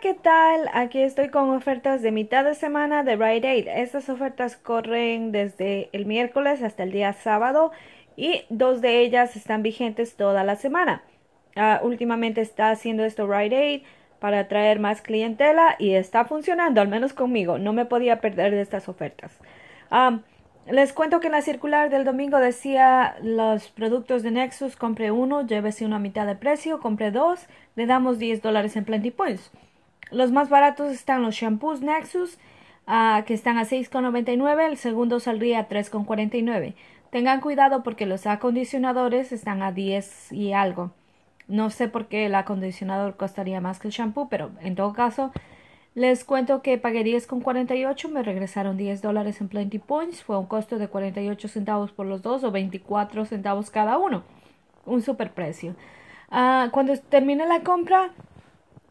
¿qué tal? Aquí estoy con ofertas de mitad de semana de Rite Aid. Estas ofertas corren desde el miércoles hasta el día sábado y dos de ellas están vigentes toda la semana. Ah, últimamente está haciendo esto Rite Aid para atraer más clientela y está funcionando, al menos conmigo. No me podía perder de estas ofertas. les cuento que en la circular del domingo decía los productos de Nexus, compre uno, llévese uno a mitad de precio, compre dos, le damos 10 dólares en Plenty Points. Los más baratos están los shampoos Nexus, ah, que están a 6,99, el segundo saldría a 3,49. Tengan cuidado porque los acondicionadores están a 10 y algo. No sé por qué el acondicionador costaría más que el shampoo, pero en todo caso, les cuento que pagué 10,48, me regresaron 10 dólares en Plenty Points, fue un costo de 48 centavos por los dos o 24 centavos cada uno. Un super precio. Ah, cuando termine la compra,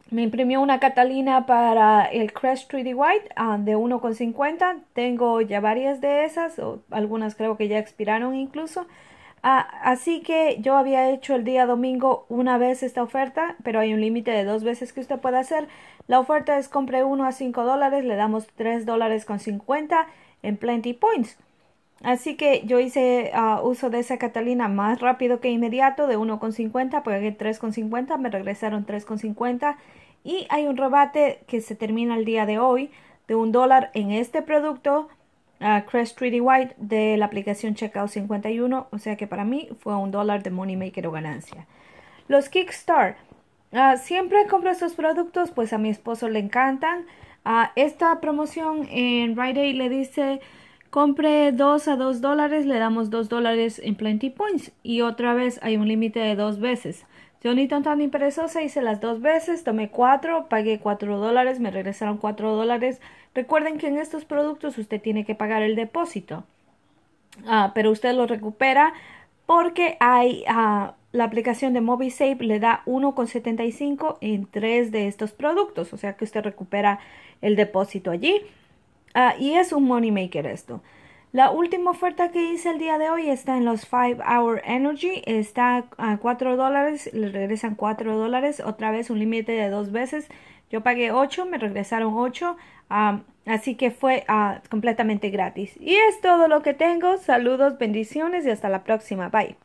me imprimió una Catalina para el Crash 3D White ah, de 1,50. Tengo ya varias de esas, o algunas creo que ya expiraron incluso. Ah, así que yo había hecho el día domingo una vez esta oferta, pero hay un límite de dos veces que usted puede hacer. La oferta es compre uno a 5 dólares, le damos 3 dólares con 50 en Plenty Points. Así que yo hice ah, uso de esa Catalina más rápido que inmediato, de 1,50, pagué 3,50, me regresaron 3,50 y hay un rebate que se termina el día de hoy de un dólar en este producto Crest 3D White de la aplicación Checkout 51. O sea que para mí fue un dólar de Moneymaker o ganancia. Los Kickstarter. Ah, siempre compro estos productos, pues a mi esposo le encantan. Ah, esta promoción en Rite Aid le dice compre 2 a 2 dólares, le damos 2 dólares en Plenty Points. Y otra vez hay un límite de dos veces. Yo ni tan perezosa hice las dos veces, tomé 4, pagué 4 dólares, me regresaron 4 dólares. Recuerden que en estos productos usted tiene que pagar el depósito. Ah, pero usted lo recupera porque hay ah, la aplicación de MobiSafe le da 1,75 en 3 de estos productos, o sea que usted recupera el depósito allí. Ah, y es un money maker esto. La última oferta que hice el día de hoy está en los 5 Hour Energy. Está a 4 dólares, le regresan 4 dólares. Otra vez un límite de dos veces. Yo pagué 8, me regresaron 8. Ah, así que fue ah, completamente gratis. Y es todo lo que tengo. Saludos, bendiciones y hasta la próxima. Bye.